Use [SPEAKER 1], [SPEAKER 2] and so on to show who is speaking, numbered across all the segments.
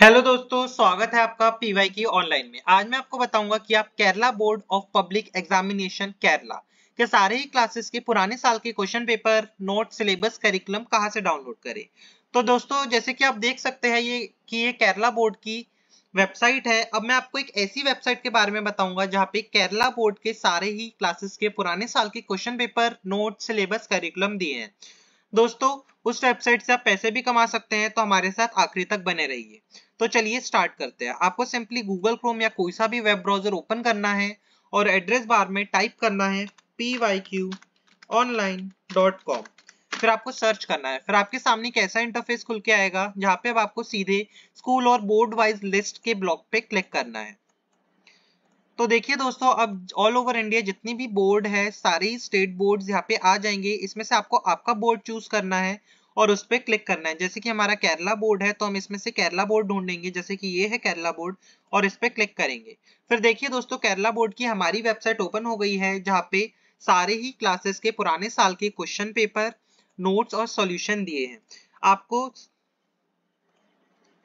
[SPEAKER 1] hello दोस्तों स्वागत है आपका पीवाई की ऑनलाइन में आज मैं आपको बताऊंगा कि आप Kerala board of public examination Kerala के सारे ही क्लासेस के पुराने साल के question paper note syllabus curriculum कहाँ से डाउनलोड करें तो दोस्तों जैसे कि आप देख सकते हैं ये कि ये केरला बोर्ड की वेबसाइट है अब मैं आपको एक ऐसी वेबसाइट के बारे में बताऊंगा जहाँ पे केरला बोर्ड के सारे ही क्लासेस के पुराने साल के question paper note syllabus curriculum दिए हैं दोस्तों उस वेबसाइट से आप पैसे भी कमा सकते हैं तो हमारे साथ आखिरी तक बने रहिए तो चलिए स्टार्ट करते हैं आपको सिंपली गूगल क्रोम या कोई सा भी वेब ब्राउजर ओपन करना है और एड्रेस बार में टाइप करना है P Y Q online dot com फिर आपको सर्च करना है फिर आपके सामने कैसा इंटरफेस खुल के आएगा जहाँ पे अब आपको सीधे स्कूल और बोर्ड वाइज लिस्ट के ब्लॉक पे क्लिक करना है तो देखिए दोस्तों अब ऑल ओवर इंडिया जितनी भी बोर्ड है सारी स्टेट बोर्ड यहाँ पे आ जाएंगे इसमें से आपको आपका बोर्ड चूज करना है और उस पर क्लिक करना है जैसे कि हमारा केरला बोर्ड है तो हम इसमें से केरला बोर्ड ढूंढेंगे जैसे कि ये है केरला बोर्ड और इस पर क्लिक करेंगे फिर देखिए दोस्तों केरला बोर्ड की हमारी वेबसाइट ओपन हो गई है जहाँ पे सारे ही क्लासेस के पुराने साल के क्वेश्चन पेपर नोट्स और सॉल्यूशन दिए हैं आपको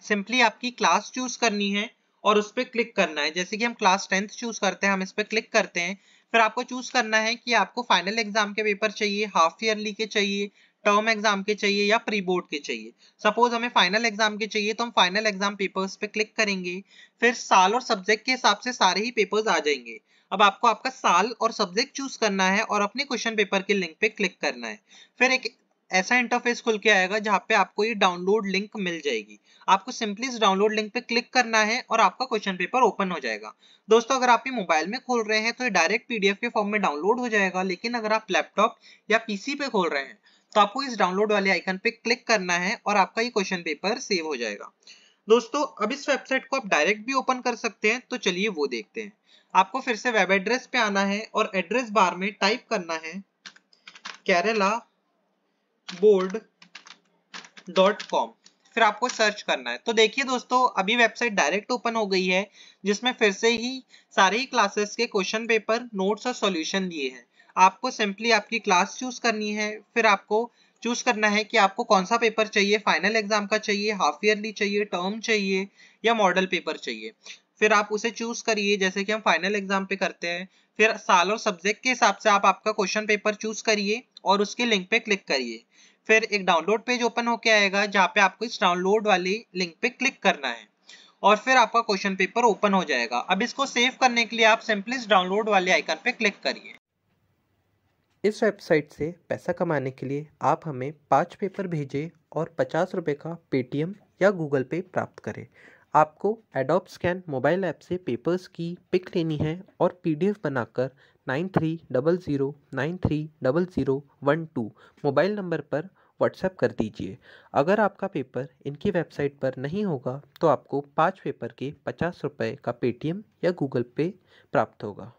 [SPEAKER 1] सिंपली आपकी क्लास चूज करनी है और उस पर क्लिक करना है जैसे कि हम क्लास टेंथ चूज करते हैं हम इस पर क्लिक करते हैं फिर आपको चूज करना है कि आपको फाइनल एग्जाम के पेपर चाहिए हाफ ईयरली के चाहिए टर्म एग्जाम के चाहिए या प्री बोर्ड के चाहिए सपोज हमें फाइनल एग्जाम के चाहिए तो हम फाइनल एग्जाम पेपर्स पे क्लिक करेंगे फिर साल और सब्जेक्ट के हिसाब से सारे ही पेपर्स आ जाएंगे अब आपको आपका साल और सब्जेक्ट चूज करना है और अपने क्वेश्चन पेपर के लिंक पे क्लिक करना है फिर एक ऐसा इंटरफेस खुल के आएगा जहाँ पे आपको ये डाउनलोड लिंक मिल जाएगी आपको सिंपली इस डाउनलोड लिंक पे क्लिक करना है और आपका क्वेश्चन पेपर ओपन हो जाएगा दोस्तों अगर आप ये मोबाइल में खोल रहे हैं तो ये डायरेक्ट पीडीएफ के फॉर्म में डाउनलोड हो जाएगा लेकिन अगर आप लैपटॉप या पीसी पे खोल रहे हैं तो आपको इस डाउनलोड वाले आइकन पे क्लिक करना है और आपका ये क्वेश्चन पेपर सेव हो जाएगा दोस्तों अब इस वेबसाइट को आप डायरेक्ट भी ओपन कर सकते हैं तो चलिए वो देखते हैं आपको फिर से वेब एड्रेस पे आना है और एड्रेस बार में टाइप करना है केरला बोर्ड डॉट कॉम फिर आपको सर्च करना है तो देखिए दोस्तों अभी वेबसाइट डायरेक्ट ओपन हो गई है जिसमें फिर से ही सारे ही क्लासेस के क्वेश्चन पेपर नोट्स और सॉल्यूशन दिए हैं आपको सिंपली आपकी क्लास चूज करनी है फिर आपको चूज करना है कि आपको कौन सा पेपर चाहिए फाइनल एग्जाम का चाहिए हाफ ईयरली चाहिए टर्म चाहिए या मॉडल पेपर चाहिए फिर आप उसे चूज करिए जैसे कि हम फाइनल एग्जाम पे करते हैं फिर साल और सब्जेक्ट के हिसाब से आप आपका क्वेश्चन पेपर चूज करिए और उसके लिंक पे क्लिक करिए फिर एक डाउनलोड पेज ओपन होके आएगा जहाँ पे आपको इस डाउनलोड वाली लिंक पे क्लिक करना है और फिर आपका क्वेश्चन पेपर ओपन हो जाएगा अब इसको सेव करने के लिए आप सिंपली इस डाउनलोड वाले आइकन पे क्लिक करिए इस वेबसाइट से पैसा कमाने के लिए आप हमें पाँच पेपर भेजें और पचास रुपये का पेटीएम या गूगल पे प्राप्त करें आपको एडोप स्कैन मोबाइल ऐप से पेपर्स की पिक लेनी है और पीडीएफ बनाकर nine three double zero nine three double zero one two mobile number पर व्हाट्सएप कर दीजिए अगर आपका पेपर इनकी वेबसाइट पर नहीं होगा तो आपको पाँच पेपर के पचास रुपये का पेटीएम या गूगल पे प्राप्त होगा